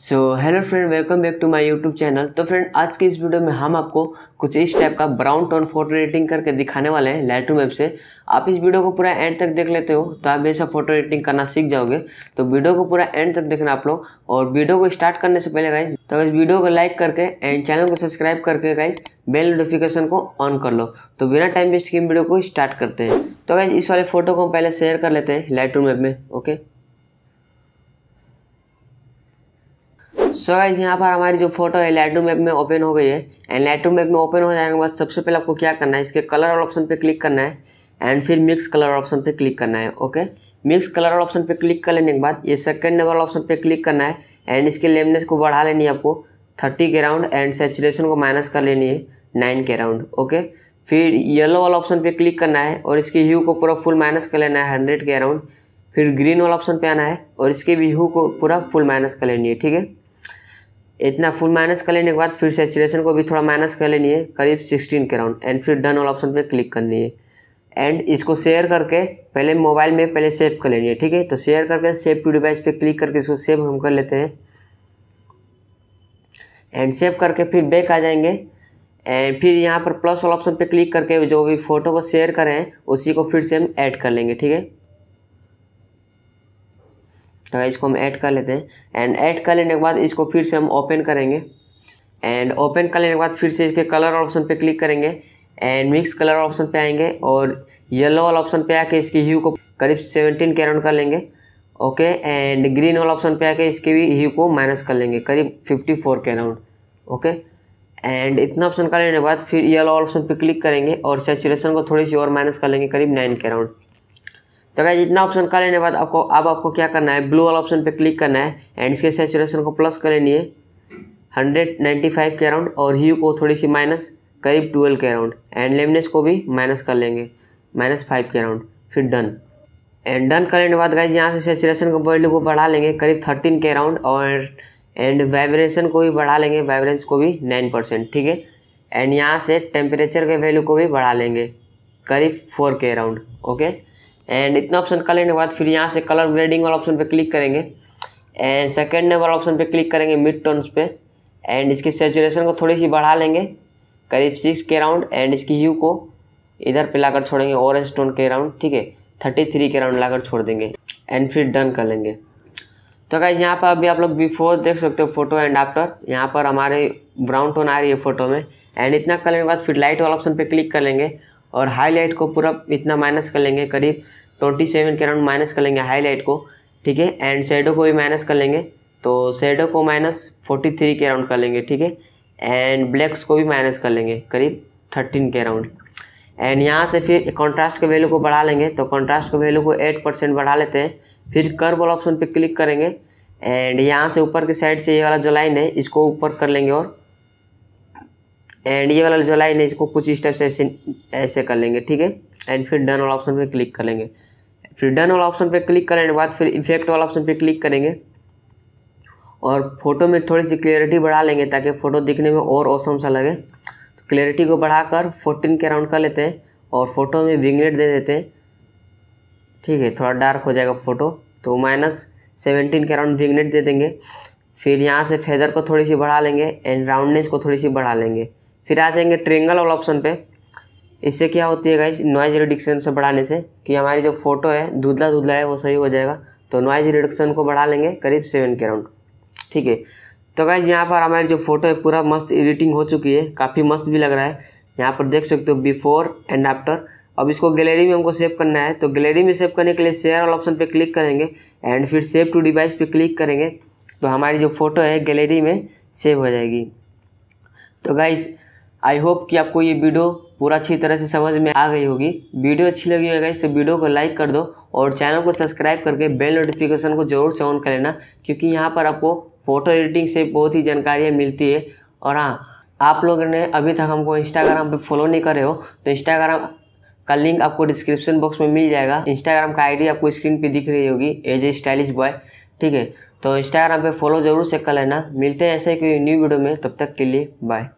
so hello friend welcome back to my YouTube channel तो friend आज के इस वीडियो में हम आपको कुछ इस टाइप का ब्राउन टोन फोटो एडिटिंग करके दिखाने वाले हैं लाइटरूम ऐप से आप इस वीडियो को पूरा एंड तक देख लेते हो तो आप ऐसा फोटो एडिटिंग करना सीख जाओगे तो वीडियो को पूरा एंड तक देखना आप लोग और वीडियो को स्टार्ट करने से पहले गाइज तो इस वीडियो को लाइक करके एंड चैनल को सब्सक्राइब करके गाइज बेल नोटिफिकेशन को ऑन कर लो तो बिना टाइम वेस्ट के वीडियो को स्टार्ट करते हैं तो गाइज इस वाले फोटो को हम पहले शेयर कर लेते हैं लाइट ऐप में ओके सो so गाइज यहाँ पर हमारी जो फोटो है लाइट मैप में ओपन हो गई है एंड लाइट मैप में ओपन हो जाने के बाद सबसे पहले आपको क्या करना है इसके कलर और ऑप्शन पे क्लिक करना है एंड फिर मिक्स कलर ऑप्शन पे क्लिक करना है ओके मिक्स कलर ऑप्शन पे क्लिक कर लेने के बाद ये सेकंड नंबर ऑप्शन पे क्लिक करना है एंड इसके लेमनेस को बढ़ा लेनी है आपको थर्टी के राउंड एंड सेचुरेशन को माइनस कर लेनी है नाइन के राउंड ओके फिर येलो वाला ऑप्शन पर क्लिक करना है और इसके ह्यू को पूरा फुल माइनस कर लेना है हंड्रेड के अराउंड फिर ग्रीन वाला ऑप्शन पे आना है और इसके भी ह्यू को पूरा फुल माइनस कर लेनी है ठीक है इतना फुल माइनस कर लेने के बाद फिर सेचुरेशन को भी थोड़ा माइनस कर लेनी है करीब सिक्सटीन के राउंड एंड फिर डन ऑल ऑप्शन पे क्लिक करनी है एंड इसको शेयर करके पहले मोबाइल में पहले सेव कर लेनी है ठीक है तो शेयर करके सेव टू डिवाइस पे क्लिक करके इसको सेव हम कर लेते हैं एंड सेव करके फिर बैक आ जाएंगे एंड फिर यहाँ पर प्लस वाला ऑप्शन पे क्लिक करके जो भी फ़ोटो को शेयर करें उसी को फिर से हम ऐड कर लेंगे ठीक है तो इसको हम ऐड कर लेते हैं एंड ऐड कर लेने के बाद इसको फिर से हम ओपन करेंगे एंड ओपन कर लेने के बाद फिर से इसके कलर ऑप्शन पे क्लिक करेंगे एंड मिक्स कलर ऑप्शन पे आएंगे और येलो वाला ऑप्शन पे आके इसकी ह्यू को करीब सेवनटीन के अराउंड कर लेंगे ओके एंड ग्रीन वाला ऑप्शन पे आके इसके भी ह्यू को माइनस कर लेंगे करीब फिफ्टी फोर के अराउंड ओके एंड इतना ऑप्शन कर लेने के बाद फिर येलो ऑप्शन पे क्लिक करेंगे और सेचुरेशन को थोड़ी सी और माइनस कर लेंगे करीब नाइन के अराउंड तो गाइज इतना ऑप्शन का लेने के बाद आपको अब आपको क्या करना है ब्लू वाला ऑप्शन पे क्लिक करना है एंड इसके सेचुरेशन को प्लस कर लेनी है हंड्रेड नाइन्टी फाइव के अराउंड और ही को थोड़ी सी माइनस करीब ट्वेल्व के अराउंड एंड लेमनेस को भी माइनस कर लेंगे माइनस फाइव के अराउंड फिर डन एंड डन करने के बाद गाइज यहाँ से सेचुरेशन को वैल्यू को बढ़ा लेंगे करीब थर्टीन के अराउंड और एंड वाइब्रेशन को भी बढ़ा लेंगे वाइब्रेंस को भी नाइन परसेंट ठीक है एंड यहाँ से टेम्परेचर के वैल्यू को भी बढ़ा लेंगे करीब फोर के अराउंड ओके एंड इतना ऑप्शन कर लेने के बाद फिर यहाँ से कलर ग्रेडिंग वाला ऑप्शन पे क्लिक करेंगे एंड सेकेंड वाला ऑप्शन पे क्लिक करेंगे मिड टोन्स पे एंड इसकी सेचुरेशन को थोड़ी सी बढ़ा लेंगे करीब सिक्स के राउंड एंड इसकी यू को इधर पे लाकर छोड़ेंगे ऑरेंज टोन के राउंड ठीक है थर्टी थ्री के राउंड लाकर छोड़ देंगे एंड फिर डन कर लेंगे तो क्या यहाँ पर अभी आप लोग बिफोर देख सकते हो फोटो एंड आफ्टर यहाँ पर हमारे ब्राउन टोन आ रही है फोटो में एंड इतना लेने के बाद फिर लाइट वाला ऑप्शन पर क्लिक कर लेंगे और हाईलाइट को पूरा इतना माइनस कर लेंगे करीब ट्वेंटी सेवन के अराउंड माइनस कर लेंगे हाईलाइट को ठीक है एंड शेडो को भी माइनस कर लेंगे तो शेडो को माइनस फोर्टी थ्री के अराउंड कर लेंगे ठीक है एंड ब्लैक्स को भी माइनस कर लेंगे करीब थर्टीन के अराउंड एंड यहाँ से फिर कॉन्ट्रास्ट के वैल्यू को बढ़ा लेंगे तो कॉन्ट्रास्ट के वैल्यू को एट परसेंट बढ़ा लेते हैं फिर कर वाला ऑप्शन पर क्लिक करेंगे एंड यहाँ से ऊपर की साइड से ये वाला जो लाइन है इसको ऊपर कर लेंगे और एंड ये वाला जो लाइन है इसको कुछ स्टेप से ऐसे ऐसे कर लेंगे ठीक है एंड फिर डन वाला ऑप्शन पे क्लिक कर लेंगे फिर डन वाला ऑप्शन पे क्लिक करने के बाद फिर इफेक्ट वाला ऑप्शन पे क्लिक करेंगे और फोटो में थोड़ी सी क्लियरिटी बढ़ा लेंगे ताकि फ़ोटो दिखने में और औसम सा लगे तो क्लियरिटी को बढ़ाकर फोर्टीन के अराउंड कर लेते हैं और फोटो में विंगनेट दे देते हैं ठीक है थोड़ा डार्क हो जाएगा फ़ोटो तो माइनस सेवेंटीन के अराउंड विंगनेट दे देंगे फिर यहाँ से फेदर को थोड़ी सी बढ़ा लेंगे एंड राउंडनेस को थोड़ी सी बढ़ा लेंगे फिर आ जाएंगे ट्रेंगल वाला ऑप्शन पे इससे क्या होती है गाइज नॉइज रिडक्शन से बढ़ाने से कि हमारी जो फोटो है धुधला धुधला है वो सही हो जाएगा तो नॉइज रिडक्शन को बढ़ा लेंगे करीब सेवन के राउंड ठीक है तो गाइज यहाँ पर हमारी जो फोटो है पूरा मस्त एडिटिंग हो चुकी है काफ़ी मस्त भी लग रहा है यहाँ पर देख सकते हो बिफोर एंड आफ्टर अब इसको गैलरी में हमको सेव करना है तो गैलरी में सेव करने के लिए शेयर वाला ऑप्शन पे क्लिक करेंगे एंड फिर सेव टू डिवाइस पे क्लिक करेंगे तो हमारी जो फोटो है गैलरी में सेव हो जाएगी तो गाइज़ आई होप कि आपको ये वीडियो पूरा अच्छी तरह से समझ में आ गई होगी वीडियो अच्छी लगी इस तो वीडियो को लाइक कर दो और चैनल को सब्सक्राइब करके बेल नोटिफिकेशन को जरूर से ऑन कर लेना क्योंकि यहाँ पर आपको फ़ोटो एडिटिंग से बहुत ही जानकारियाँ मिलती है और हाँ आप लोग ने अभी तक हमको इंस्टाग्राम पर फॉलो नहीं करे हो तो इंस्टाग्राम का लिंक आपको डिस्क्रिप्शन बॉक्स में मिल जाएगा इंस्टाग्राम का आईडी आपको स्क्रीन पे दिख रही होगी एज ए स्टाइलिश बॉय ठीक है तो इंस्टाग्राम पे फॉलो जरूर से कर लेना मिलते हैं ऐसे कोई न्यू वीडियो में तब तक के लिए बाय